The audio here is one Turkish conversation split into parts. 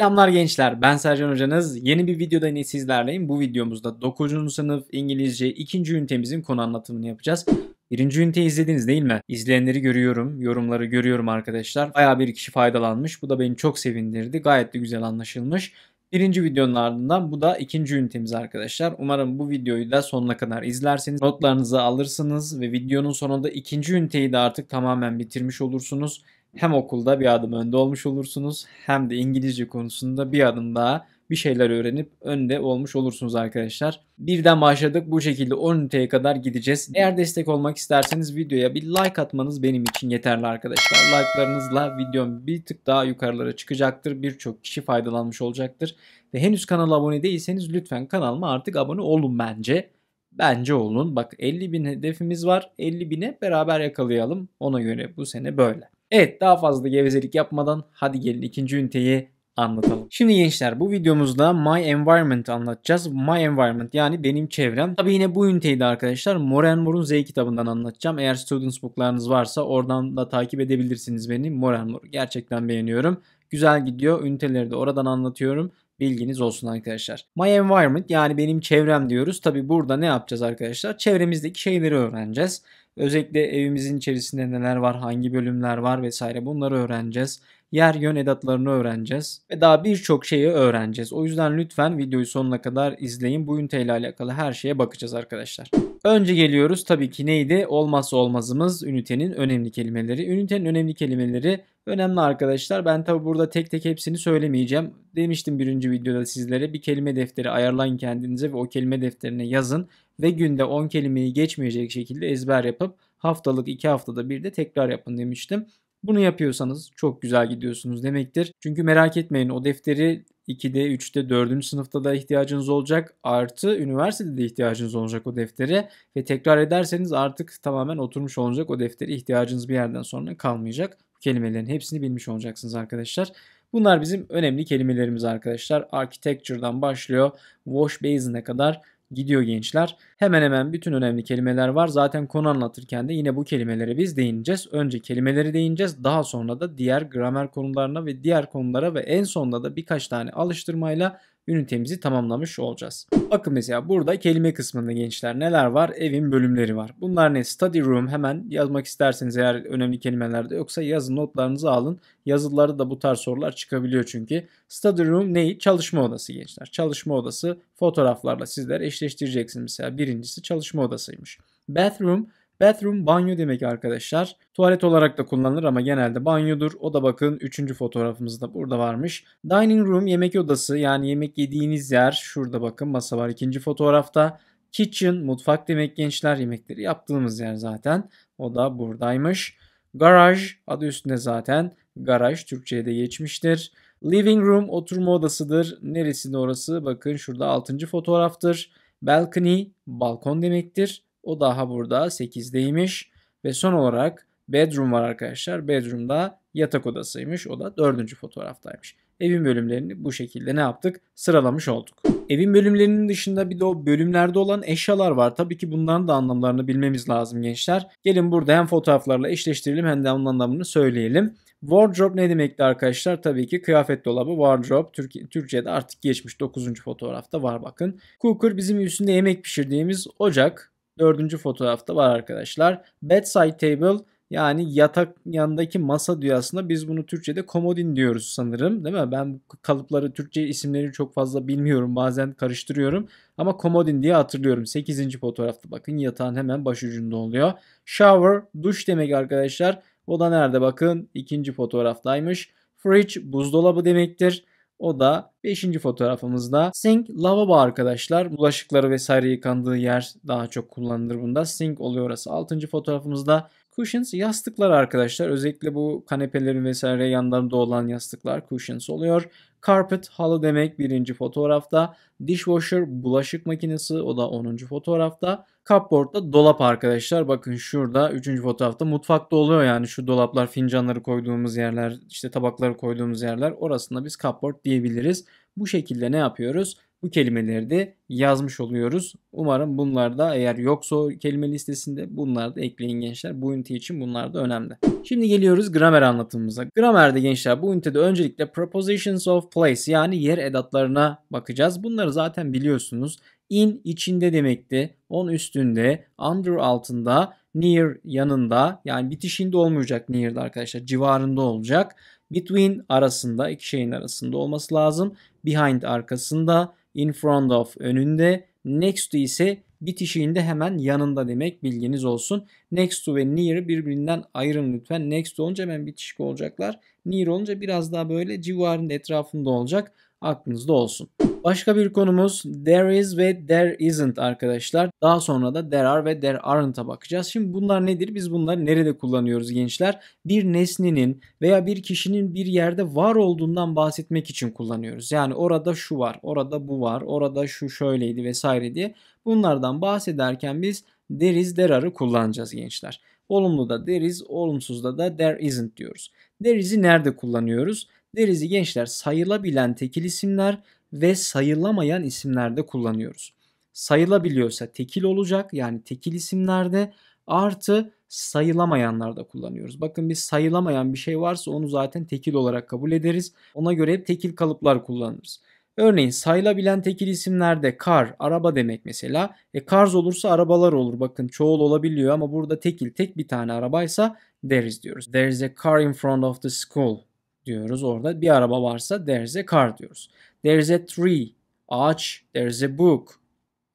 Selamlar gençler, ben Sercan Hocanız. Yeni bir videoda yine sizlerleyim. Bu videomuzda 9. sınıf İngilizce 2. ünitemizin konu anlatımını yapacağız. Birinci ünite izlediniz değil mi? İzleyenleri görüyorum, yorumları görüyorum arkadaşlar. Bayağı bir kişi faydalanmış. Bu da beni çok sevindirdi. Gayet de güzel anlaşılmış. Birinci videonun ardından bu da ikinci ünitemiz arkadaşlar. Umarım bu videoyu da sonuna kadar izlerseniz notlarınızı alırsınız ve videonun sonunda ikinci üniteyi de artık tamamen bitirmiş olursunuz hem okulda bir adım önde olmuş olursunuz hem de İngilizce konusunda bir adım daha bir şeyler öğrenip önde olmuş olursunuz arkadaşlar. Birden başladık bu şekilde 10 üniteye kadar gideceğiz. Eğer destek olmak isterseniz videoya bir like atmanız benim için yeterli arkadaşlar. Like'larınızla videom bir tık daha yukarılara çıkacaktır. Birçok kişi faydalanmış olacaktır. Ve henüz kanala abone değilseniz lütfen kanalıma artık abone olun bence. Bence olun. Bak 50 bin hedefimiz var. 50 bine beraber yakalayalım. Ona göre bu sene böyle. Evet daha fazla gevezelik yapmadan hadi gelin ikinci üniteyi anlatalım. Şimdi gençler bu videomuzda My Environment anlatacağız. My Environment yani benim çevrem. Tabi yine bu üniteyi de arkadaşlar Morenmor'un Z kitabından anlatacağım. Eğer students booklarınız varsa oradan da takip edebilirsiniz beni. Moran Morenmor gerçekten beğeniyorum. Güzel gidiyor. Üniteleri de oradan anlatıyorum. Bilginiz olsun arkadaşlar. My environment yani benim çevrem diyoruz. Tabi burada ne yapacağız arkadaşlar? Çevremizdeki şeyleri öğreneceğiz. Özellikle evimizin içerisinde neler var, hangi bölümler var vesaire bunları öğreneceğiz. Yer yön edatlarını öğreneceğiz ve daha birçok şeyi öğreneceğiz. O yüzden lütfen videoyu sonuna kadar izleyin. Bu üniteyle alakalı her şeye bakacağız arkadaşlar. Önce geliyoruz tabii ki neydi? Olmazsa olmazımız ünitenin önemli kelimeleri. Ünitenin önemli kelimeleri önemli arkadaşlar. Ben tabii burada tek tek hepsini söylemeyeceğim. Demiştim birinci videoda sizlere bir kelime defteri ayarlayın kendinize ve o kelime defterine yazın ve günde 10 kelimeyi geçmeyecek şekilde ezber yapıp haftalık 2 haftada bir de tekrar yapın demiştim. Bunu yapıyorsanız çok güzel gidiyorsunuz demektir. Çünkü merak etmeyin o defteri 2'de, 3'te, 4. sınıfta da ihtiyacınız olacak. Artı üniversitede de ihtiyacınız olacak o defteri Ve tekrar ederseniz artık tamamen oturmuş olacak o defteri ihtiyacınız bir yerden sonra kalmayacak. kelimelerin hepsini bilmiş olacaksınız arkadaşlar. Bunlar bizim önemli kelimelerimiz arkadaşlar. Architecture'dan başlıyor. Wash basin'e kadar gidiyor gençler. Hemen hemen bütün önemli kelimeler var. Zaten konu anlatırken de yine bu kelimelere biz değineceğiz. Önce kelimeleri değineceğiz. Daha sonra da diğer gramer konularına ve diğer konulara ve en sonunda da birkaç tane alıştırmayla ünitemizi tamamlamış olacağız. Bakın mesela burada kelime kısmında gençler neler var? Evin bölümleri var. Bunlar ne? Study room hemen yazmak isterseniz eğer önemli kelimelerde yoksa yazın notlarınızı alın. Yazılarda da bu tarz sorular çıkabiliyor çünkü. Study room neyi? Çalışma odası gençler. Çalışma odası fotoğraflarla sizler eşleştireceksiniz. Mesela birincisi çalışma odasıymış. Bathroom Bathroom banyo demek arkadaşlar. Tuvalet olarak da kullanılır ama genelde banyodur. O da bakın 3. fotoğrafımızda burada varmış. Dining room yemek odası yani yemek yediğiniz yer. Şurada bakın masa var 2. fotoğrafta. Kitchen mutfak demek gençler yemekleri yaptığımız yer zaten. O da buradaymış. Garage adı üstünde zaten. Garaj Türkçe'ye de geçmiştir. Living room oturma odasıdır. Neresinde orası? Bakın şurada 6. fotoğraftır. Balcony balkon demektir. O daha burada 8'deymiş. Ve son olarak bedroom var arkadaşlar. Bedroom'da yatak odasıymış. O da 4. fotoğraftaymış. Evin bölümlerini bu şekilde ne yaptık? Sıralamış olduk. Evin bölümlerinin dışında bir de o bölümlerde olan eşyalar var. Tabii ki bunların da anlamlarını bilmemiz lazım gençler. Gelin burada hem fotoğraflarla eşleştirelim hem de onun anlamını söyleyelim. Wardrobe ne demekti arkadaşlar? Tabii ki kıyafet dolabı wardrobe. Türkiye, Türkçe'de artık geçmiş 9. fotoğrafta var bakın. Cooker bizim üstünde yemek pişirdiğimiz ocak. Dördüncü fotoğrafta var arkadaşlar. Bedside table yani yatak yanındaki masa diyor aslında. Biz bunu Türkçe'de komodin diyoruz sanırım değil mi? Ben kalıpları Türkçe isimleri çok fazla bilmiyorum. Bazen karıştırıyorum. Ama komodin diye hatırlıyorum. 8. fotoğrafta bakın yatağın hemen başucunda oluyor. Shower duş demek arkadaşlar. O da nerede bakın? ikinci fotoğraftaymış. Fridge buzdolabı demektir. O da 5. fotoğrafımızda sink lavabo arkadaşlar. Bulaşıkları vesaire yıkandığı yer daha çok kullanılır bunda. Sink oluyor orası. 6. fotoğrafımızda Cushions yastıklar arkadaşlar. Özellikle bu kanepelerin vesaire yanlarında olan yastıklar cushions oluyor. Carpet halı demek birinci fotoğrafta. Dishwasher bulaşık makinesi o da 10. fotoğrafta. Cupboard da dolap arkadaşlar. Bakın şurada 3. fotoğrafta mutfakta oluyor yani şu dolaplar fincanları koyduğumuz yerler işte tabakları koyduğumuz yerler orasında biz cupboard diyebiliriz. Bu şekilde ne yapıyoruz? bu kelimeleri de yazmış oluyoruz. Umarım bunlar da eğer yoksa o kelime listesinde bunlar da ekleyin gençler. Bu ünite için bunlar da önemli. Şimdi geliyoruz gramer anlatımımıza. Gramerde gençler bu ünitede öncelikle prepositions of place yani yer edatlarına bakacağız. Bunları zaten biliyorsunuz. In içinde demekti. On üstünde, under altında, near yanında yani bitişinde olmayacak near'da arkadaşlar. Civarında olacak. Between arasında iki şeyin arasında olması lazım. Behind arkasında, in front of önünde, next to ise bitişiğinde hemen yanında demek bilginiz olsun. Next to ve near birbirinden ayırın lütfen. Next to olunca hemen bitişik olacaklar. Near olunca biraz daha böyle civarın etrafında olacak aklınızda olsun. Başka bir konumuz there is ve there isn't arkadaşlar. Daha sonra da there are ve there aren't'a bakacağız. Şimdi bunlar nedir? Biz bunları nerede kullanıyoruz gençler? Bir nesnenin veya bir kişinin bir yerde var olduğundan bahsetmek için kullanıyoruz. Yani orada şu var, orada bu var, orada şu şöyleydi vesaire diye. Bunlardan bahsederken biz there is, there are'ı kullanacağız gençler. Olumlu da there is, olumsuz da da there isn't diyoruz. There is'i nerede kullanıyoruz? Derizi gençler sayılabilen tekil isimler ve sayılamayan isimlerde kullanıyoruz. Sayılabiliyorsa tekil olacak yani tekil isimlerde artı sayılamayanlarda kullanıyoruz. Bakın bir sayılamayan bir şey varsa onu zaten tekil olarak kabul ederiz. Ona göre hep tekil kalıplar kullanırız. Örneğin sayılabilen tekil isimlerde kar, araba demek mesela. E karz olursa arabalar olur. Bakın çoğul olabiliyor ama burada tekil tek bir tane arabaysa deriz diyoruz. There is a car in front of the school diyoruz orada. Bir araba varsa there's a car diyoruz. There's a tree, ağaç. There's a book,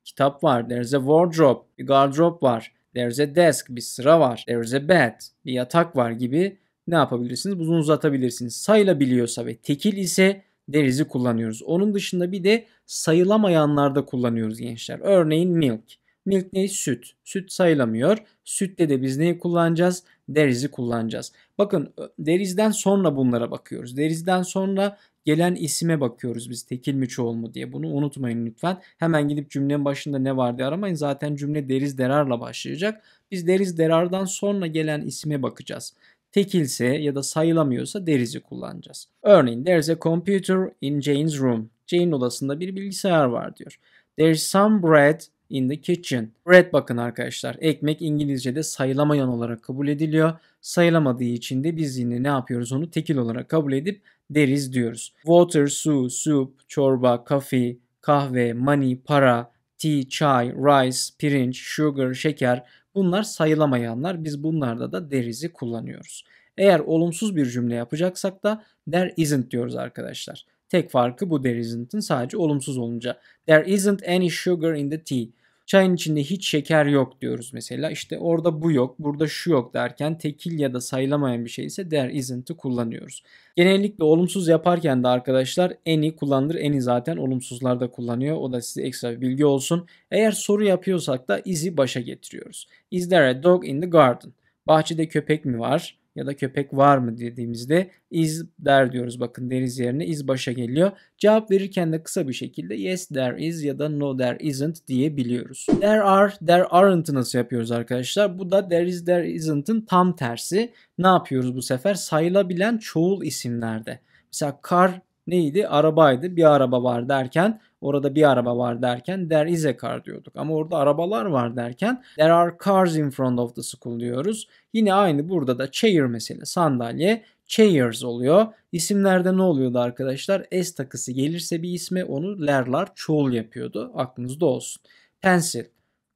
kitap var. There's a wardrobe, bir gardrop var. There's a desk, bir sıra var. There's a bed, bir yatak var gibi ne yapabilirsiniz? Bunu uzatabilirsiniz. Sayılabiliyorsa ve tekil ise derizi kullanıyoruz. Onun dışında bir de sayılamayanlarda kullanıyoruz gençler. Örneğin milk. Milk ne? Süt. Süt sayılamıyor. Sütte de biz neyi kullanacağız? Deriz'i kullanacağız. Bakın derizden sonra bunlara bakıyoruz. Derizden sonra gelen isime bakıyoruz biz tekil mi çoğul mu diye. Bunu unutmayın lütfen. Hemen gidip cümlenin başında ne var diye aramayın. Zaten cümle deriz derarla başlayacak. Biz deriz derardan sonra gelen isime bakacağız. Tekilse ya da sayılamıyorsa deriz'i kullanacağız. Örneğin there's a computer in Jane's room. Jane odasında bir bilgisayar var diyor. There is some bread in the kitchen. Bread bakın arkadaşlar. Ekmek İngilizce'de sayılamayan olarak kabul ediliyor. Sayılamadığı için de biz yine ne yapıyoruz onu tekil olarak kabul edip deriz diyoruz. Water, su, soup, çorba, coffee kahve, money, para, tea, çay, rice, pirinç, sugar, şeker bunlar sayılamayanlar. Biz bunlarda da derizi kullanıyoruz. Eğer olumsuz bir cümle yapacaksak da there isn't diyoruz arkadaşlar. Tek farkı bu there isn't'ın sadece olumsuz olunca. There isn't any sugar in the tea. Çayın içinde hiç şeker yok diyoruz mesela. İşte orada bu yok, burada şu yok derken tekil ya da sayılamayan bir şey ise there isn't'ı kullanıyoruz. Genellikle olumsuz yaparken de arkadaşlar any kullanılır. Any zaten olumsuzlarda kullanıyor. O da size ekstra bir bilgi olsun. Eğer soru yapıyorsak da is'i başa getiriyoruz. Is there a dog in the garden? Bahçede köpek mi var? ya da köpek var mı dediğimizde is der diyoruz. Bakın deriz yerine is başa geliyor. Cevap verirken de kısa bir şekilde yes there is ya da no there isn't diyebiliyoruz. There are, there aren't nasıl yapıyoruz arkadaşlar? Bu da there is, there isn't'ın tam tersi. Ne yapıyoruz bu sefer? Sayılabilen çoğul isimlerde. Mesela car neydi? Arabaydı. Bir araba var derken orada bir araba var derken there is a car diyorduk. Ama orada arabalar var derken there are cars in front of the school diyoruz. Yine aynı burada da chair mesela sandalye chairs oluyor. İsimlerde ne oluyordu arkadaşlar? S takısı gelirse bir isme onu lerlar çoğul yapıyordu. Aklınızda olsun. Pencil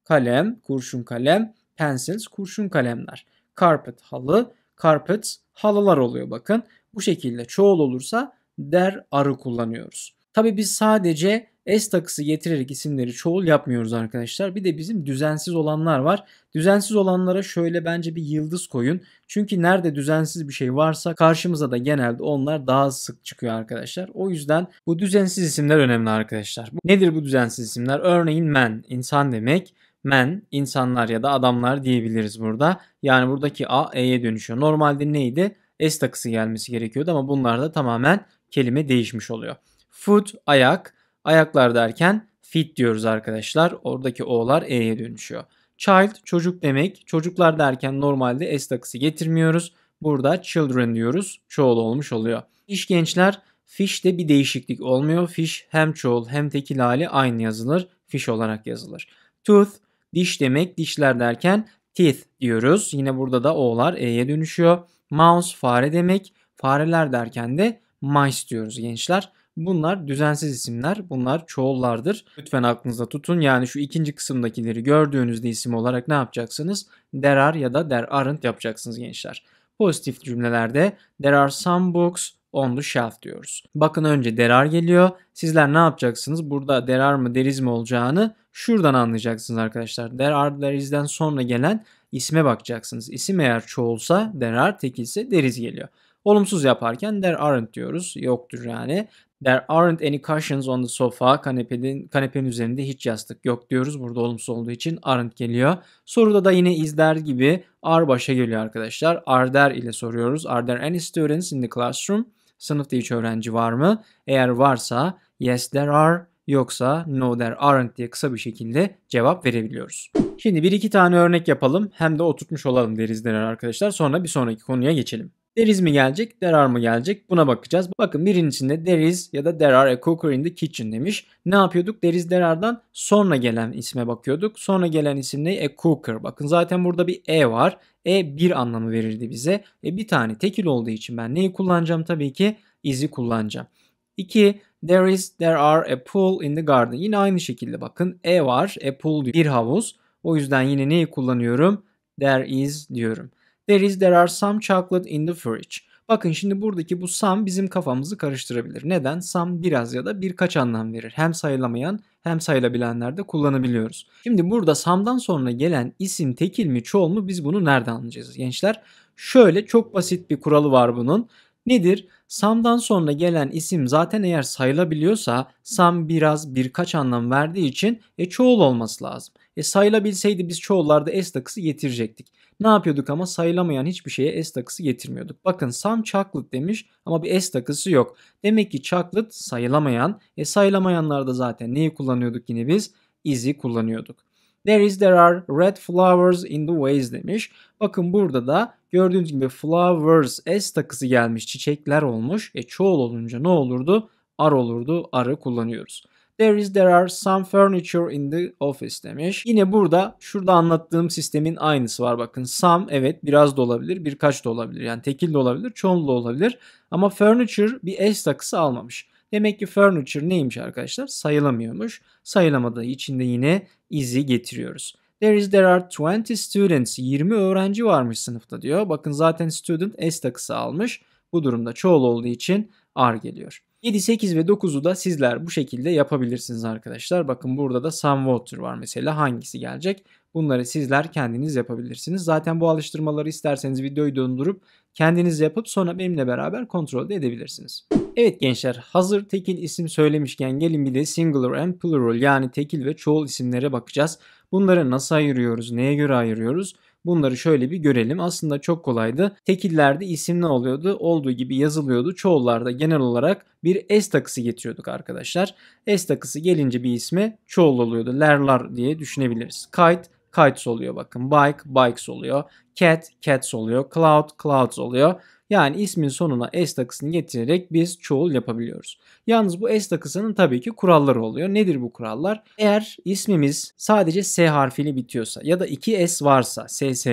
kalem, kurşun kalem, pencils kurşun kalemler. Carpet halı, carpets halılar oluyor bakın. Bu şekilde çoğul olursa der arı kullanıyoruz. Tabii biz sadece S takısı getirerek isimleri çoğul yapmıyoruz arkadaşlar. Bir de bizim düzensiz olanlar var. Düzensiz olanlara şöyle bence bir yıldız koyun. Çünkü nerede düzensiz bir şey varsa karşımıza da genelde onlar daha sık çıkıyor arkadaşlar. O yüzden bu düzensiz isimler önemli arkadaşlar. Nedir bu düzensiz isimler? Örneğin men insan demek. Men insanlar ya da adamlar diyebiliriz burada. Yani buradaki a e'ye dönüşüyor. Normalde neydi? S takısı gelmesi gerekiyordu ama bunlar da tamamen kelime değişmiş oluyor. Foot ayak, ayaklar derken feet diyoruz arkadaşlar. Oradaki o'lar e'ye dönüşüyor. Child çocuk demek. Çocuklar derken normalde s takısı getirmiyoruz. Burada children diyoruz. Çoğul olmuş oluyor. İş gençler Fish de bir değişiklik olmuyor. Fish hem çoğul hem tekil hali aynı yazılır. Fish olarak yazılır. Tooth diş demek. Dişler derken teeth diyoruz. Yine burada da o'lar e'ye dönüşüyor. Mouse fare demek. Fareler derken de mice diyoruz gençler. Bunlar düzensiz isimler. Bunlar çoğullardır. Lütfen aklınızda tutun. Yani şu ikinci kısımdakileri gördüğünüzde isim olarak ne yapacaksınız? There are ya da there aren't yapacaksınız gençler. Pozitif cümlelerde there are some books on the shelf diyoruz. Bakın önce there are geliyor. Sizler ne yapacaksınız? Burada there are mı there is mi olacağını şuradan anlayacaksınız arkadaşlar. There are there is'den sonra gelen isme bakacaksınız. İsim eğer çoğulsa there are, tekilse there is geliyor. Olumsuz yaparken there aren't diyoruz. Yoktur yani. There aren't any cushions on the sofa. Kanepenin, kanepenin üzerinde hiç yastık yok diyoruz. Burada olumsuz olduğu için aren't geliyor. Soruda da yine izler gibi are başa geliyor arkadaşlar. Are there ile soruyoruz. Are there any students in the classroom? Sınıfta hiç öğrenci var mı? Eğer varsa yes there are yoksa no there aren't diye kısa bir şekilde cevap verebiliyoruz. Şimdi bir iki tane örnek yapalım hem de oturtmuş olalım derizler arkadaşlar sonra bir sonraki konuya geçelim. Deriz mi gelecek, derar mı gelecek buna bakacağız. Bakın birinin içinde deriz ya da derar. are a cooker in the kitchen demiş. Ne yapıyorduk? Deriz derardan sonra gelen isme bakıyorduk. Sonra gelen isim ne? A e, cooker. Bakın zaten burada bir e var. E bir anlamı verirdi bize. E bir tane tekil olduğu için ben neyi kullanacağım? Tabii ki izi kullanacağım. 2. There is, there are a pool in the garden. Yine aynı şekilde bakın. E var, a e pool diyor. bir havuz. O yüzden yine neyi kullanıyorum? There is diyorum. There is, there are some chocolate in the fridge. Bakın şimdi buradaki bu some bizim kafamızı karıştırabilir. Neden? Some biraz ya da birkaç anlam verir. Hem sayılamayan hem sayılabilenlerde kullanabiliyoruz. Şimdi burada sam'dan sonra gelen isim tekil mi çoğul mu biz bunu nereden anlayacağız gençler? Şöyle çok basit bir kuralı var bunun. Nedir? Sam'dan sonra gelen isim zaten eğer sayılabiliyorsa sam biraz birkaç anlam verdiği için e, çoğul olması lazım. E, sayılabilseydi biz çoğullarda s takısı getirecektik. Ne yapıyorduk ama sayılamayan hiçbir şeye S takısı getirmiyorduk. Bakın some chocolate demiş ama bir S takısı yok. Demek ki chocolate sayılamayan. E sayılamayanlarda zaten neyi kullanıyorduk yine biz? Is'i kullanıyorduk. There is there are red flowers in the ways demiş. Bakın burada da gördüğünüz gibi flowers S takısı gelmiş çiçekler olmuş. E çoğul olunca ne olurdu? Ar olurdu. Arı kullanıyoruz. There is there are some furniture in the office demiş. Yine burada şurada anlattığım sistemin aynısı var bakın. Some evet biraz da olabilir birkaç da olabilir. Yani tekil de olabilir çoğunlu da olabilir. Ama furniture bir S takısı almamış. Demek ki furniture neymiş arkadaşlar? Sayılamıyormuş. Sayılamadığı için de yine izi getiriyoruz. There is there are 20 students. 20 öğrenci varmış sınıfta diyor. Bakın zaten student S takısı almış. Bu durumda çoğul olduğu için R geliyor. 7, 8 ve 9'u da sizler bu şekilde yapabilirsiniz arkadaşlar. Bakın burada da some water var mesela hangisi gelecek? Bunları sizler kendiniz yapabilirsiniz. Zaten bu alıştırmaları isterseniz videoyu döndürüp kendiniz yapıp sonra benimle beraber kontrol de edebilirsiniz. Evet gençler hazır tekil isim söylemişken gelin bir de singular and plural yani tekil ve çoğul isimlere bakacağız. Bunları nasıl ayırıyoruz, neye göre ayırıyoruz? Bunları şöyle bir görelim. Aslında çok kolaydı. Tekillerde isim ne oluyordu? Olduğu gibi yazılıyordu. Çoğullarda genel olarak bir S takısı getiriyorduk arkadaşlar. S takısı gelince bir isme çoğul oluyordu. Lerlar diye düşünebiliriz. Kite, kites oluyor bakın. Bike, bikes oluyor. Cat, cats oluyor. Cloud, clouds oluyor yani ismin sonuna s takısını getirerek biz çoğul yapabiliyoruz. Yalnız bu s takısının tabii ki kuralları oluyor. Nedir bu kurallar? Eğer ismimiz sadece s harfiyle bitiyorsa ya da 2 s varsa ss,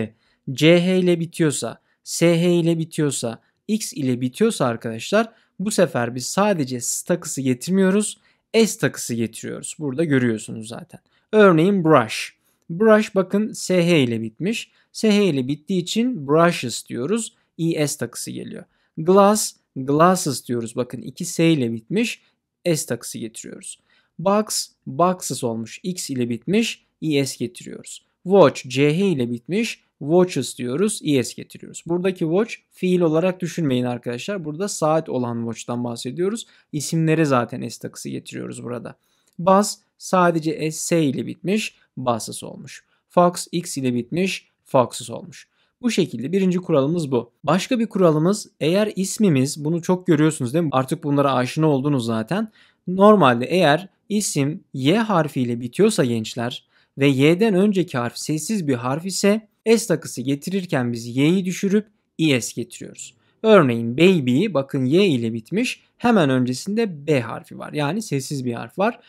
ch ile bitiyorsa, sh ile bitiyorsa, x ile bitiyorsa arkadaşlar bu sefer biz sadece s takısı getirmiyoruz. S takısı getiriyoruz. Burada görüyorsunuz zaten. Örneğin brush. Brush bakın sh ile bitmiş. sh ile bittiği için brushes diyoruz. ES takısı geliyor. Glass, glasses diyoruz bakın iki S ile bitmiş S takısı getiriyoruz. Box, boxes olmuş X ile bitmiş ES getiriyoruz. Watch, CH ile bitmiş watches diyoruz ES getiriyoruz. Buradaki watch fiil olarak düşünmeyin arkadaşlar. Burada saat olan watch'tan bahsediyoruz. İsimlere zaten S takısı getiriyoruz burada. Buzz sadece S ile bitmiş buses olmuş. Fox X ile bitmiş foxes olmuş. Bu şekilde birinci kuralımız bu. Başka bir kuralımız eğer ismimiz bunu çok görüyorsunuz değil mi? Artık bunlara aşina oldunuz zaten. Normalde eğer isim Y harfiyle bitiyorsa gençler ve Y'den önceki harf sessiz bir harf ise S takısı getirirken biz Y'yi düşürüp IS getiriyoruz. Örneğin baby bakın Y ile bitmiş. Hemen öncesinde B harfi var. Yani sessiz bir harf var.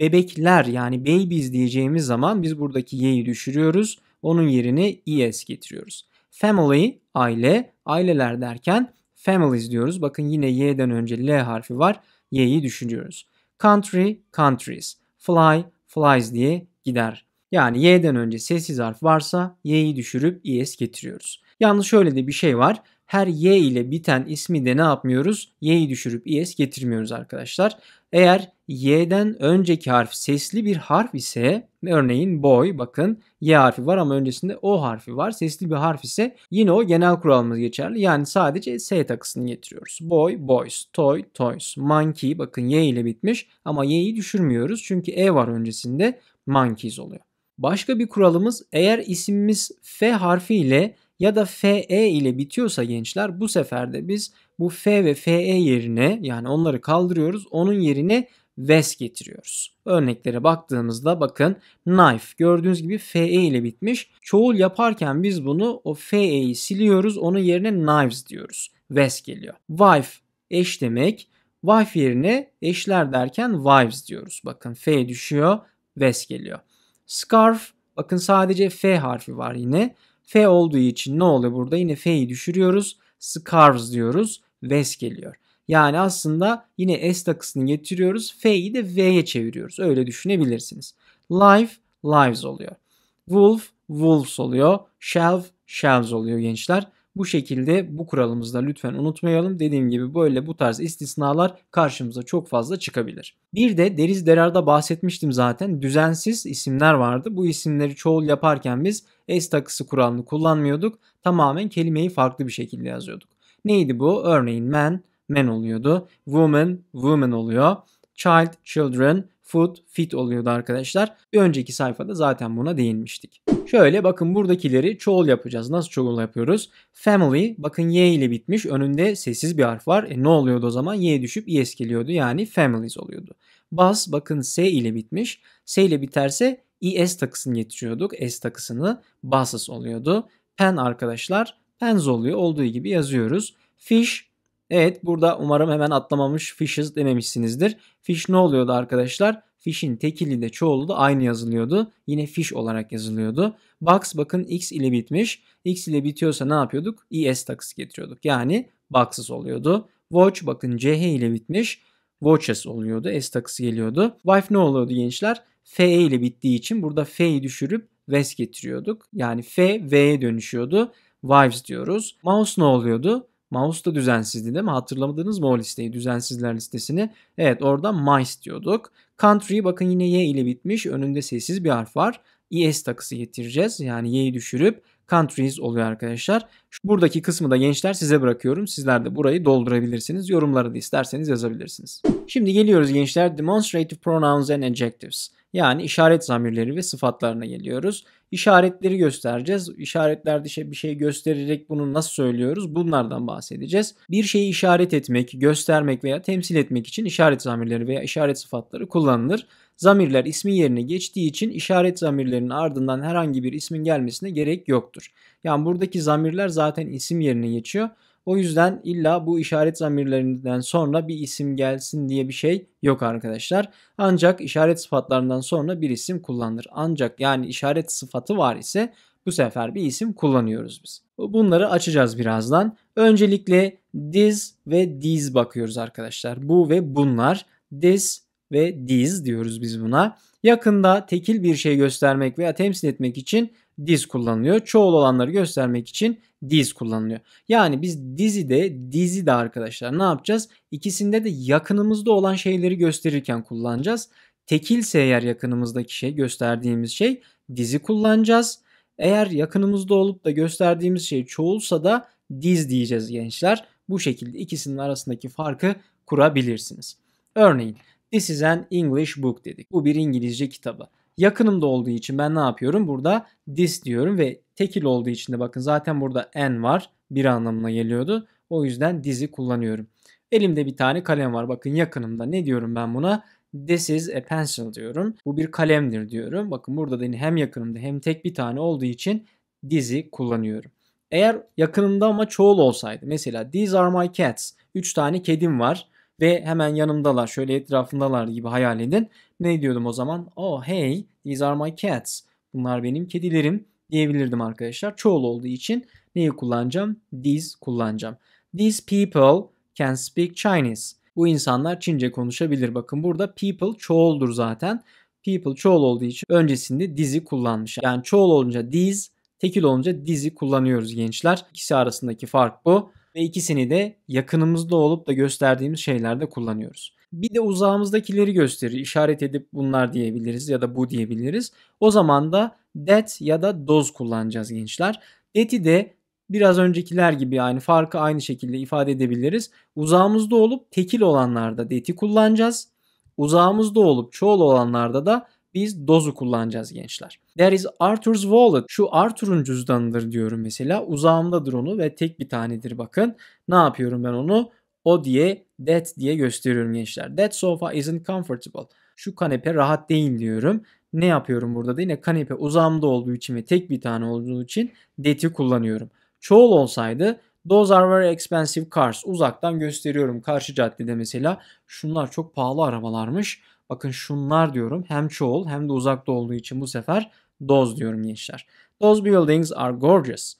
Bebekler yani babies diyeceğimiz zaman biz buradaki Y'yi düşürüyoruz onun yerine es getiriyoruz. Family aile, aileler derken families diyoruz. Bakın yine y'den önce l harfi var. y'yi düşünüyoruz. Country, countries. Fly, flies diye gider. Yani y'den önce sessiz harf varsa y'yi düşürüp es getiriyoruz. Yalnız şöyle de bir şey var. Her y ile biten ismi de ne yapmıyoruz? y'yi düşürüp es getirmiyoruz arkadaşlar. Eğer y'den önceki harf sesli bir harf ise örneğin boy bakın y harfi var ama öncesinde o harfi var. Sesli bir harf ise yine o genel kuralımız geçerli. Yani sadece s takısını getiriyoruz. Boy, boys, toy, toys, monkey bakın y ile bitmiş ama y'yi düşürmüyoruz çünkü e var öncesinde monkeys oluyor. Başka bir kuralımız eğer isimimiz f harfi ile ya da fe ile bitiyorsa gençler bu sefer de biz bu F ve FE yerine yani onları kaldırıyoruz. Onun yerine ves getiriyoruz. Örneklere baktığımızda bakın knife gördüğünüz gibi fe ile bitmiş. Çoğul yaparken biz bunu o fe'yi siliyoruz. Onun yerine knives diyoruz. Ves geliyor. Wife eş demek. Wife yerine eşler derken wives diyoruz. Bakın fe düşüyor. ves geliyor. Scarf bakın sadece f harfi var yine. F olduğu için ne oluyor burada? Yine fe'yi düşürüyoruz. Scarves diyoruz. Wes geliyor. Yani aslında yine S takısını getiriyoruz. F'yi de V'ye çeviriyoruz. Öyle düşünebilirsiniz. Life lives oluyor. Wolf, wolves oluyor. Shelf, shelves oluyor gençler. Bu şekilde bu kuralımızı da lütfen unutmayalım. Dediğim gibi böyle bu tarz istisnalar karşımıza çok fazla çıkabilir. Bir de deriz derarda bahsetmiştim zaten. Düzensiz isimler vardı. Bu isimleri çoğul yaparken biz S takısı kuralını kullanmıyorduk. Tamamen kelimeyi farklı bir şekilde yazıyorduk. Neydi bu? Örneğin men men oluyordu. Woman, woman oluyor. Child, children, foot fit oluyordu arkadaşlar. Bir önceki sayfada zaten buna değinmiştik. Şöyle bakın buradakileri çoğul yapacağız. Nasıl çoğul yapıyoruz? Family bakın y ile bitmiş. Önünde sessiz bir harf var. E ne oluyordu o zaman? Y düşüp es geliyordu. Yani families oluyordu. Bus bakın s ile bitmiş. S ile biterse es takısını getiriyorduk. S takısını buses oluyordu. Pen arkadaşlar Penzol'u olduğu gibi yazıyoruz. Fish Evet burada umarım hemen atlamamış fishes dememişsinizdir. Fish ne oluyordu arkadaşlar? Fish'in tekili de çoğulu da aynı yazılıyordu. Yine fish olarak yazılıyordu. Box bakın x ile bitmiş. x ile bitiyorsa ne yapıyorduk? es takısı getiriyorduk. Yani boxes oluyordu. Watch bakın ch ile bitmiş. Watches oluyordu. S takısı geliyordu. Wife ne oluyordu gençler? Fe ile bittiği için burada fe'yi düşürüp ves getiriyorduk. Yani fe v'ye dönüşüyordu wives diyoruz. Mouse ne oluyordu? Mouse da düzensizdi değil mi? Hatırlamadınız mı o listeyi? Düzensizler listesini. Evet orada mice diyorduk. Country bakın yine y ile bitmiş. Önünde sessiz bir harf var. es takısı getireceğiz. Yani y'yi düşürüp countries oluyor arkadaşlar. Buradaki kısmı da gençler size bırakıyorum. Sizler de burayı doldurabilirsiniz. Yorumları da isterseniz yazabilirsiniz. Şimdi geliyoruz gençler. Demonstrative pronouns and adjectives. Yani işaret zamirleri ve sıfatlarına geliyoruz. İşaretleri göstereceğiz. İşaretler şey, bir şey göstererek bunu nasıl söylüyoruz? Bunlardan bahsedeceğiz. Bir şeyi işaret etmek, göstermek veya temsil etmek için işaret zamirleri veya işaret sıfatları kullanılır. Zamirler ismin yerine geçtiği için işaret zamirlerinin ardından herhangi bir ismin gelmesine gerek yoktur. Yani buradaki zamirler zaten isim yerine geçiyor. O yüzden illa bu işaret zamirlerinden sonra bir isim gelsin diye bir şey yok arkadaşlar. Ancak işaret sıfatlarından sonra bir isim kullanılır. Ancak yani işaret sıfatı var ise bu sefer bir isim kullanıyoruz biz. Bunları açacağız birazdan. Öncelikle this ve these bakıyoruz arkadaşlar. Bu ve bunlar. This ve these diyoruz biz buna. Yakında tekil bir şey göstermek veya temsil etmek için this kullanılıyor. Çoğul olanları göstermek için Diz kullanılıyor. Yani biz dizi de, dizi de arkadaşlar ne yapacağız? İkisinde de yakınımızda olan şeyleri gösterirken kullanacağız. Tekilse eğer yakınımızdaki şey gösterdiğimiz şey dizi kullanacağız. Eğer yakınımızda olup da gösterdiğimiz şey çoğulsa da diz diyeceğiz gençler. Bu şekilde ikisinin arasındaki farkı kurabilirsiniz. Örneğin This is an English book dedik. Bu bir İngilizce kitabı. Yakınımda olduğu için ben ne yapıyorum? Burada this diyorum ve tekil olduğu için de bakın zaten burada en var. Bir anlamına geliyordu. O yüzden dizi kullanıyorum. Elimde bir tane kalem var. Bakın yakınımda ne diyorum ben buna? This is a pencil diyorum. Bu bir kalemdir diyorum. Bakın burada da hem yakınımda hem tek bir tane olduğu için dizi kullanıyorum. Eğer yakınımda ama çoğul olsaydı mesela these are my cats. 3 tane kedim var ve hemen yanımdalar şöyle etrafındalar gibi hayal edin. Ne diyordum o zaman? Oh hey these are my cats. Bunlar benim kedilerim diyebilirdim arkadaşlar. Çoğul olduğu için neyi kullanacağım? These kullanacağım. These people can speak Chinese. Bu insanlar Çince konuşabilir. Bakın burada people çoğuldur zaten. People çoğul olduğu için öncesinde dizi kullanmış. Yani çoğul olunca these, tekil olunca dizi kullanıyoruz gençler. İkisi arasındaki fark bu. Ve ikisini de yakınımızda olup da gösterdiğimiz şeylerde kullanıyoruz bir de uzağımızdakileri gösterir. İşaret edip bunlar diyebiliriz ya da bu diyebiliriz. O zaman da that ya da does kullanacağız gençler. That'i de biraz öncekiler gibi yani farkı aynı şekilde ifade edebiliriz. Uzağımızda olup tekil olanlarda that'i kullanacağız. Uzağımızda olup çoğul olanlarda da biz dozu kullanacağız gençler. There is Arthur's wallet. Şu Arthur'un cüzdanıdır diyorum mesela. Uzağımdadır onu ve tek bir tanedir bakın. Ne yapıyorum ben onu? o diye that diye gösteriyorum gençler. That sofa isn't comfortable. Şu kanepe rahat değil diyorum. Ne yapıyorum burada da yine kanepe uzamda olduğu için ve tek bir tane olduğu için that'i kullanıyorum. Çoğul olsaydı Those are very expensive cars. Uzaktan gösteriyorum karşı caddede mesela. Şunlar çok pahalı arabalarmış. Bakın şunlar diyorum. Hem çoğul hem de uzakta olduğu için bu sefer those diyorum gençler. Those buildings are gorgeous.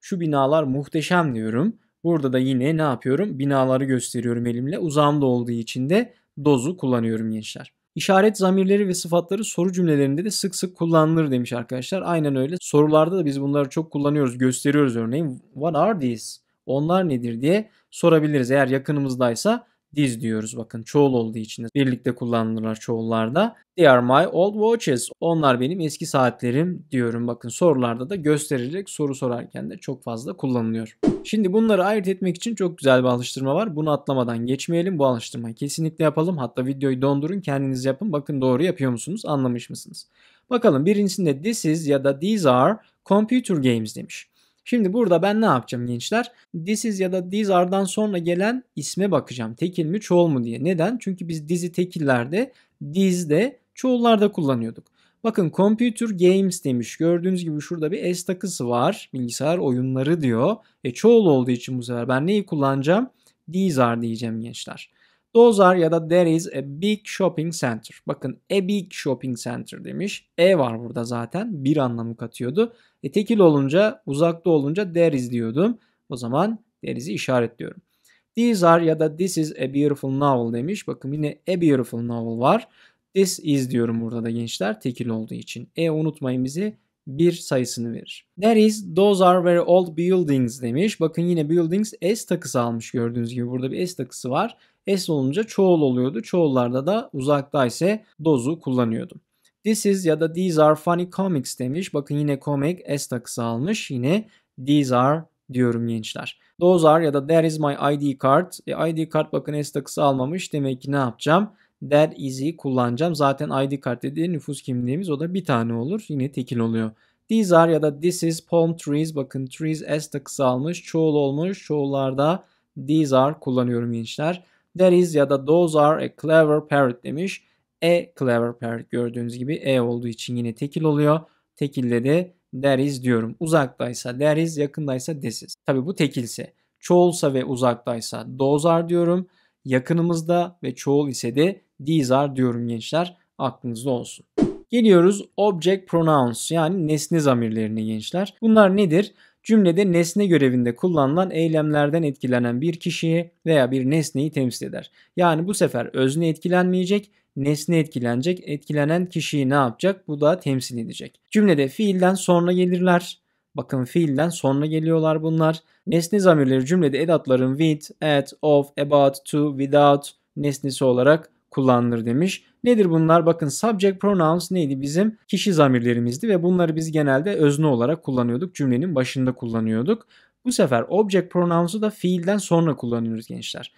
Şu binalar muhteşem diyorum. Burada da yine ne yapıyorum? Binaları gösteriyorum elimle. Uzağımda olduğu için de dozu kullanıyorum gençler. İşaret zamirleri ve sıfatları soru cümlelerinde de sık sık kullanılır demiş arkadaşlar. Aynen öyle. Sorularda da biz bunları çok kullanıyoruz, gösteriyoruz örneğin. What are these? Onlar nedir diye sorabiliriz. Eğer yakınımızdaysa Diz diyoruz bakın çoğul olduğu için birlikte kullanılırlar çoğullarda. They are my old watches. Onlar benim eski saatlerim diyorum. Bakın sorularda da gösterilecek soru sorarken de çok fazla kullanılıyor. Şimdi bunları ayırt etmek için çok güzel bir alıştırma var. Bunu atlamadan geçmeyelim. Bu alıştırmayı kesinlikle yapalım. Hatta videoyu dondurun kendiniz yapın. Bakın doğru yapıyor musunuz? Anlamış mısınız? Bakalım birincisinde this is ya da these are computer games demiş. Şimdi burada ben ne yapacağım gençler? This is ya da these are'dan sonra gelen isme bakacağım. Tekil mi çoğul mu diye. Neden? Çünkü biz dizi tekillerde, these de çoğullarda kullanıyorduk. Bakın computer games demiş. Gördüğünüz gibi şurada bir S takısı var. Bilgisayar oyunları diyor. E çoğul olduğu için bu sefer ben neyi kullanacağım? These are diyeceğim gençler. Those are ya da there is a big shopping center. Bakın a big shopping center demiş. E var burada zaten. Bir anlamı katıyordu. E tekil olunca uzakta olunca there is diyordum. O zaman there is'i işaretliyorum. These are ya da this is a beautiful novel demiş. Bakın yine a beautiful novel var. This is diyorum burada da gençler tekil olduğu için. E unutmayın bizi bir sayısını verir. There is those are very old buildings demiş. Bakın yine buildings S takısı almış gördüğünüz gibi. Burada bir S takısı var. S olunca çoğul oluyordu. Çoğullarda da uzakta ise dozu kullanıyordu. This is ya da these are funny comics demiş. Bakın yine comic S takısı almış. Yine these are diyorum gençler. Those are ya da that is my ID card. E, ID card bakın S takısı almamış. Demek ki ne yapacağım? That is'i kullanacağım. Zaten ID card dediği nüfus kimliğimiz o da bir tane olur. Yine tekil oluyor. These are ya da this is palm trees. Bakın trees S takısı almış. Çoğul olmuş. Çoğullarda these are kullanıyorum gençler. That is ya da those are a clever parrot demiş. A e clever parrot gördüğünüz gibi E olduğu için yine tekil oluyor. Tekilde de that is diyorum. Uzaktaysa there is, yakındaysa this is. Tabi bu tekilse. Çoğulsa ve uzaktaysa those are diyorum. Yakınımızda ve çoğul ise de these are diyorum gençler. Aklınızda olsun. Geliyoruz object pronouns yani nesne zamirlerine gençler. Bunlar nedir? cümlede nesne görevinde kullanılan eylemlerden etkilenen bir kişiyi veya bir nesneyi temsil eder. Yani bu sefer özne etkilenmeyecek, nesne etkilenecek, etkilenen kişiyi ne yapacak? Bu da temsil edecek. Cümlede fiilden sonra gelirler. Bakın fiilden sonra geliyorlar bunlar. Nesne zamirleri cümlede edatların with, at, of, about, to, without nesnesi olarak kullanılır demiş. Nedir bunlar? Bakın subject pronouns neydi bizim? Kişi zamirlerimizdi ve bunları biz genelde özne olarak kullanıyorduk. Cümlenin başında kullanıyorduk. Bu sefer object pronouns'u da fiilden sonra kullanıyoruz gençler.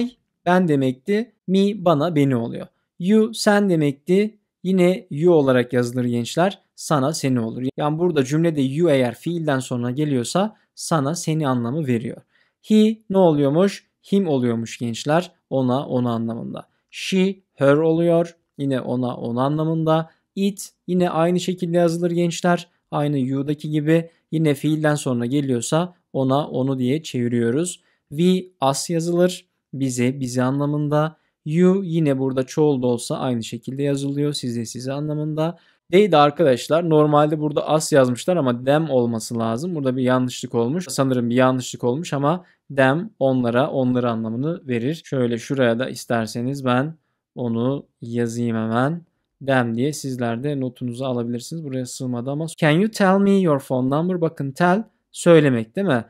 I ben demekti, me bana beni oluyor. You sen demekti, yine you olarak yazılır gençler. Sana seni olur. Yani burada cümlede you eğer fiilden sonra geliyorsa sana seni anlamı veriyor. He ne oluyormuş? Him oluyormuş gençler. Ona onu anlamında. She, her oluyor. Yine ona, on anlamında. It yine aynı şekilde yazılır gençler. Aynı you'daki gibi yine fiilden sonra geliyorsa ona onu diye çeviriyoruz. We as yazılır. Bize bizi anlamında. You yine burada çoğul da olsa aynı şekilde yazılıyor. Size size anlamında. They de arkadaşlar normalde burada as yazmışlar ama dem olması lazım. Burada bir yanlışlık olmuş. Sanırım bir yanlışlık olmuş ama dem onlara onları anlamını verir. Şöyle şuraya da isterseniz ben onu yazayım hemen. Dem diye sizler de notunuzu alabilirsiniz. Buraya sığmadı ama. Can you tell me your phone number? Bakın tell söylemek değil mi?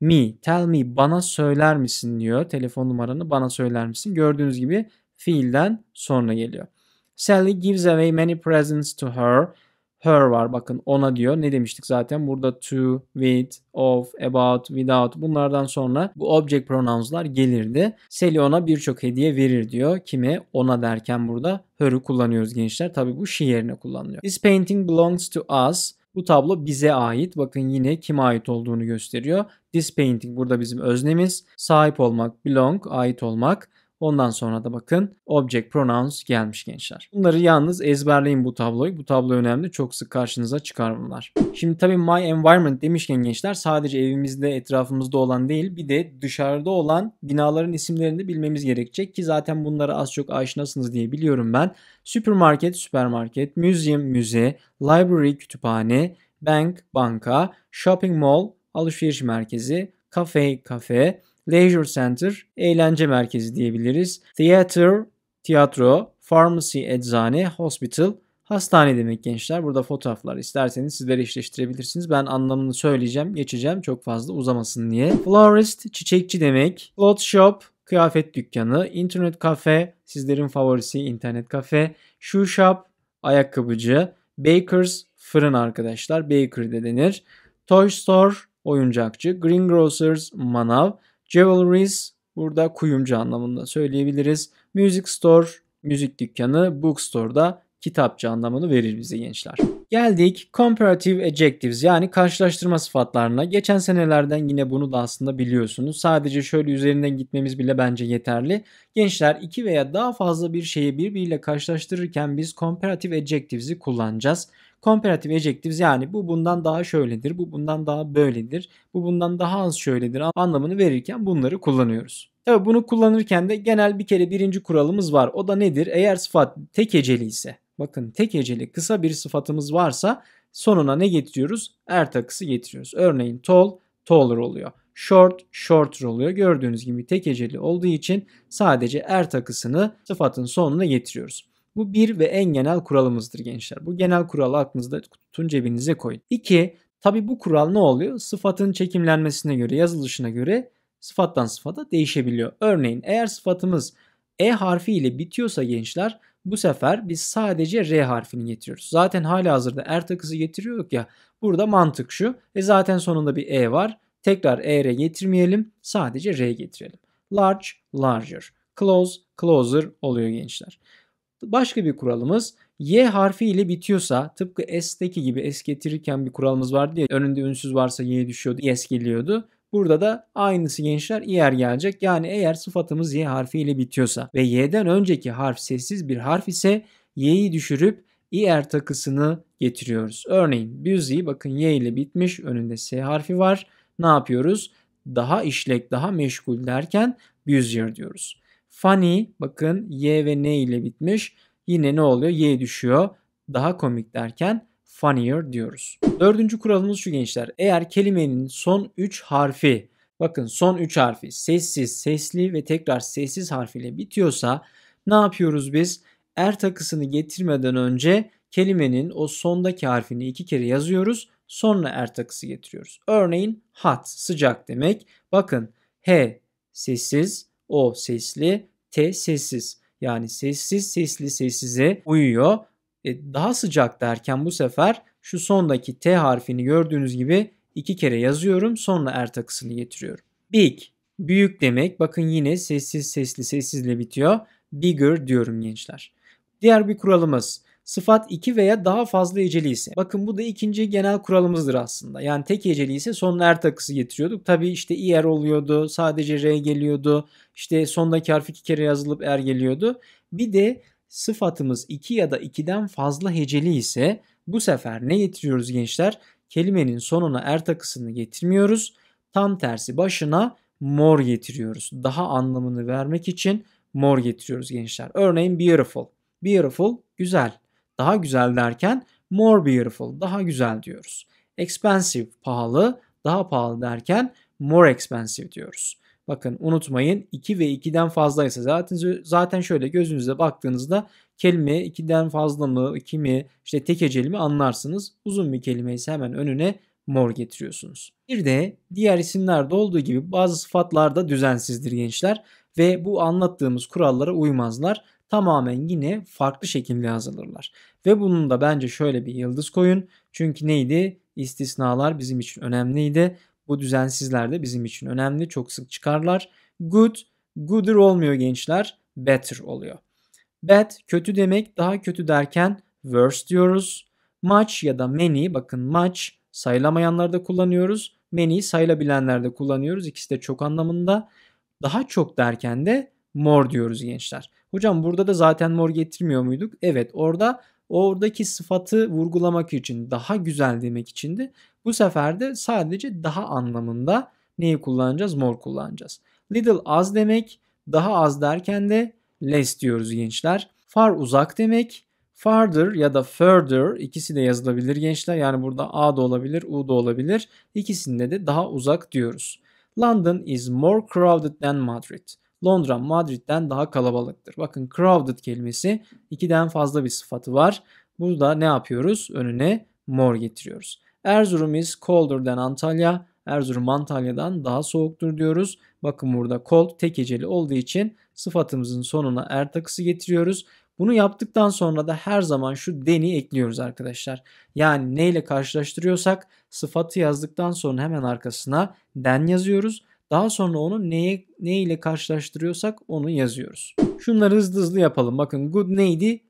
Me, tell me bana söyler misin diyor. Telefon numaranı bana söyler misin? Gördüğünüz gibi fiilden sonra geliyor. Sally gives away many presents to her her var bakın ona diyor. Ne demiştik zaten burada to, with, of, about, without bunlardan sonra bu object pronounslar gelirdi. Sally ona birçok hediye verir diyor. Kime? Ona derken burada her'ı kullanıyoruz gençler. Tabi bu she yerine kullanılıyor. This painting belongs to us. Bu tablo bize ait. Bakın yine kime ait olduğunu gösteriyor. This painting burada bizim öznemiz. Sahip olmak, belong, ait olmak. Ondan sonra da bakın object pronouns gelmiş gençler. Bunları yalnız ezberleyin bu tabloyu. Bu tablo önemli. Çok sık karşınıza çıkar bunlar. Şimdi tabii my environment demişken gençler sadece evimizde etrafımızda olan değil bir de dışarıda olan binaların isimlerini de bilmemiz gerekecek ki zaten bunlara az çok aşinasınız diye biliyorum ben. Süpermarket, süpermarket, museum, müze, library, kütüphane, bank, banka, shopping mall, alışveriş merkezi, kafe, kafe, Leisure Center eğlence merkezi diyebiliriz. Theater tiyatro, pharmacy eczane, hospital hastane demek gençler. Burada fotoğraflar isterseniz sizler eşleştirebilirsiniz. Ben anlamını söyleyeceğim, geçeceğim çok fazla uzamasın diye. Florist çiçekçi demek. Cloth shop kıyafet dükkanı, internet kafe sizlerin favorisi internet kafe, shoe shop ayakkabıcı, bakers fırın arkadaşlar baker de denir. Toy store oyuncakçı, greengrocers manav, Jewelries burada kuyumcu anlamında söyleyebiliriz. Music Store, müzik dükkanı, da kitapçı anlamını verir bize gençler. Geldik comparative adjectives yani karşılaştırma sıfatlarına. Geçen senelerden yine bunu da aslında biliyorsunuz. Sadece şöyle üzerinden gitmemiz bile bence yeterli. Gençler iki veya daha fazla bir şeyi birbiriyle karşılaştırırken biz comparative adjectives'i kullanacağız. Comparative adjectives yani bu bundan daha şöyledir, bu bundan daha böyledir, bu bundan daha az şöyledir anlamını verirken bunları kullanıyoruz. Tabii bunu kullanırken de genel bir kere birinci kuralımız var. O da nedir? Eğer sıfat tek eceli ise, bakın tek eceli kısa bir sıfatımız varsa sonuna ne getiriyoruz? Er takısı getiriyoruz. Örneğin tall, taller oluyor. Short, shorter oluyor. Gördüğünüz gibi tek eceli olduğu için sadece er takısını sıfatın sonuna getiriyoruz. Bu bir ve en genel kuralımızdır gençler. Bu genel kuralı aklınızda tutun cebinize koyun. İki, tabi bu kural ne oluyor? Sıfatın çekimlenmesine göre, yazılışına göre sıfattan sıfata değişebiliyor. Örneğin eğer sıfatımız E harfi ile bitiyorsa gençler bu sefer biz sadece R harfini getiriyoruz. Zaten hala hazırda er takısı getiriyorduk ya. Burada mantık şu. E zaten sonunda bir E var. Tekrar ER getirmeyelim. Sadece R getirelim. Large, larger. Close, closer oluyor gençler. Başka bir kuralımız Y harfi ile bitiyorsa tıpkı S'teki gibi S getirirken bir kuralımız vardı ya önünde ünsüz varsa Y düşüyordu, yes geliyordu. Burada da aynısı gençler iyer gelecek. Yani eğer sıfatımız Y harfi ile bitiyorsa ve Y'den önceki harf sessiz bir harf ise Y'yi düşürüp iyer takısını getiriyoruz. Örneğin busy bakın Y ile bitmiş önünde S harfi var. Ne yapıyoruz? Daha işlek, daha meşgul derken busier diyoruz. Funny bakın Y ve N ile bitmiş. Yine ne oluyor? Y düşüyor. Daha komik derken funnier diyoruz. Dördüncü kuralımız şu gençler. Eğer kelimenin son 3 harfi bakın son 3 harfi sessiz, sesli ve tekrar sessiz harfiyle bitiyorsa ne yapıyoruz biz? Er takısını getirmeden önce kelimenin o sondaki harfini iki kere yazıyoruz. Sonra er takısı getiriyoruz. Örneğin hot sıcak demek. Bakın h sessiz, o sesli, T sessiz. Yani sessiz, sesli, sessize uyuyor. E, daha sıcak derken bu sefer şu sondaki T harfini gördüğünüz gibi iki kere yazıyorum sonra er takısını getiriyorum. Big, büyük demek. Bakın yine sessiz, sesli, sessizle bitiyor. Bigger diyorum gençler. Diğer bir kuralımız sıfat 2 veya daha fazla eceli ise. Bakın bu da ikinci genel kuralımızdır aslında. Yani tek eceli ise sonuna er takısı getiriyorduk. Tabi işte er oluyordu, sadece r geliyordu. İşte sondaki harf iki kere yazılıp er geliyordu. Bir de sıfatımız 2 iki ya da 2'den fazla heceli ise bu sefer ne getiriyoruz gençler? Kelimenin sonuna er takısını getirmiyoruz. Tam tersi başına mor getiriyoruz. Daha anlamını vermek için mor getiriyoruz gençler. Örneğin beautiful. Beautiful güzel daha güzel derken more beautiful daha güzel diyoruz. Expensive pahalı, daha pahalı derken more expensive diyoruz. Bakın unutmayın 2 ve 2'den fazlaysa zaten zaten şöyle gözünüze baktığınızda kelime 2'den fazla mı, 2 mi, işte tek heceli mi anlarsınız. Uzun bir kelime ise hemen önüne more getiriyorsunuz. Bir de diğer isimlerde olduğu gibi bazı sıfatlarda düzensizdir gençler ve bu anlattığımız kurallara uymazlar tamamen yine farklı şekilde yazılırlar. Ve bunun da bence şöyle bir yıldız koyun. Çünkü neydi? İstisnalar bizim için önemliydi. Bu düzensizler de bizim için önemli. Çok sık çıkarlar. Good, gooder olmuyor gençler. Better oluyor. Bad, kötü demek. Daha kötü derken worse diyoruz. Much ya da many. Bakın much sayılamayanlarda kullanıyoruz. Many sayılabilenlerde kullanıyoruz. İkisi de çok anlamında. Daha çok derken de mor diyoruz gençler. Hocam burada da zaten mor getirmiyor muyduk? Evet orada oradaki sıfatı vurgulamak için daha güzel demek içindi. bu sefer de sadece daha anlamında neyi kullanacağız? Mor kullanacağız. Little az demek daha az derken de less diyoruz gençler. Far uzak demek farther ya da further ikisi de yazılabilir gençler. Yani burada A da olabilir, U da olabilir. İkisinde de daha uzak diyoruz. London is more crowded than Madrid. Londra Madrid'den daha kalabalıktır. Bakın crowded kelimesi ikiden fazla bir sıfatı var. Burada ne yapıyoruz? Önüne mor getiriyoruz. Erzurum is colder'den Antalya. Erzurum Antalya'dan daha soğuktur diyoruz. Bakın burada cold tek heceli olduğu için sıfatımızın sonuna er takısı getiriyoruz. Bunu yaptıktan sonra da her zaman şu deni ekliyoruz arkadaşlar. Yani neyle karşılaştırıyorsak sıfatı yazdıktan sonra hemen arkasına den yazıyoruz daha sonra onu neye, ne ile karşılaştırıyorsak onu yazıyoruz. Şunları hızlı hızlı yapalım. Bakın good neydi?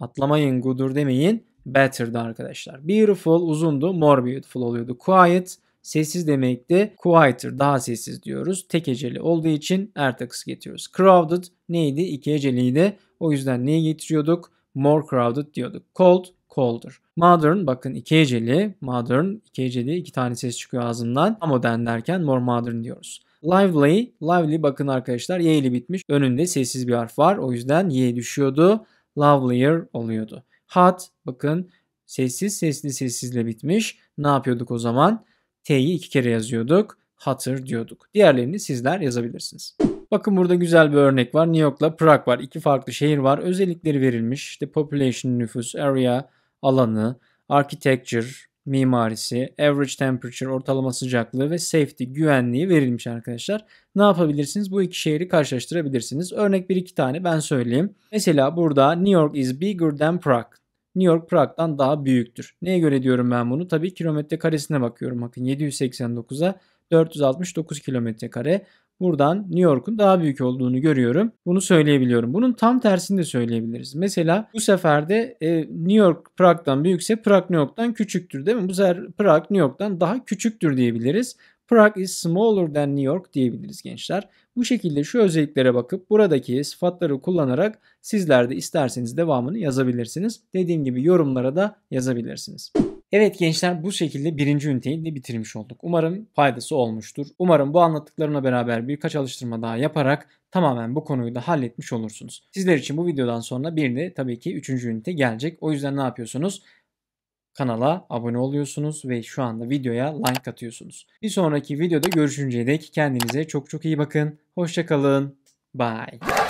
Atlamayın goodur demeyin. Better'dı arkadaşlar. Beautiful uzundu. More beautiful oluyordu. Quiet sessiz demekti. Quieter daha sessiz diyoruz. Tek eceli olduğu için er takısı getiriyoruz. Crowded neydi? İki eceliydi. O yüzden neyi getiriyorduk? More crowded diyorduk. Cold Cole'dur. Modern bakın iki heceli. Modern iki heceli iki tane ses çıkıyor ağzından. Modern derken more modern diyoruz. Lively, lively bakın arkadaşlar y ile bitmiş. Önünde sessiz bir harf var. O yüzden y düşüyordu. Lovelier oluyordu. Hot bakın sessiz sesli sessizle bitmiş. Ne yapıyorduk o zaman? T'yi iki kere yazıyorduk. Hatır diyorduk. Diğerlerini sizler yazabilirsiniz. Bakın burada güzel bir örnek var. New York'la Prag var. İki farklı şehir var. Özellikleri verilmiş. İşte population, nüfus, area, alanı, architecture, mimarisi, average temperature, ortalama sıcaklığı ve safety, güvenliği verilmiş arkadaşlar. Ne yapabilirsiniz? Bu iki şehri karşılaştırabilirsiniz. Örnek bir iki tane ben söyleyeyim. Mesela burada New York is bigger than Prague. New York Prague'dan daha büyüktür. Neye göre diyorum ben bunu? Tabii kilometre karesine bakıyorum. Bakın 789'a 469 kilometre kare buradan New York'un daha büyük olduğunu görüyorum. Bunu söyleyebiliyorum. Bunun tam tersini de söyleyebiliriz. Mesela bu sefer de e, New York Prag'dan büyükse Prag New York'tan küçüktür değil mi? Bu sefer Prag New York'tan daha küçüktür diyebiliriz. Prag is smaller than New York diyebiliriz gençler. Bu şekilde şu özelliklere bakıp buradaki sıfatları kullanarak sizler de isterseniz devamını yazabilirsiniz. Dediğim gibi yorumlara da yazabilirsiniz. Evet gençler bu şekilde birinci üniteyi de bitirmiş olduk. Umarım faydası olmuştur. Umarım bu anlattıklarımla beraber birkaç alıştırma daha yaparak tamamen bu konuyu da halletmiş olursunuz. Sizler için bu videodan sonra bir de tabii ki üçüncü ünite gelecek. O yüzden ne yapıyorsunuz? Kanala abone oluyorsunuz ve şu anda videoya like atıyorsunuz. Bir sonraki videoda görüşünceye dek kendinize çok çok iyi bakın. Hoşçakalın. Bye.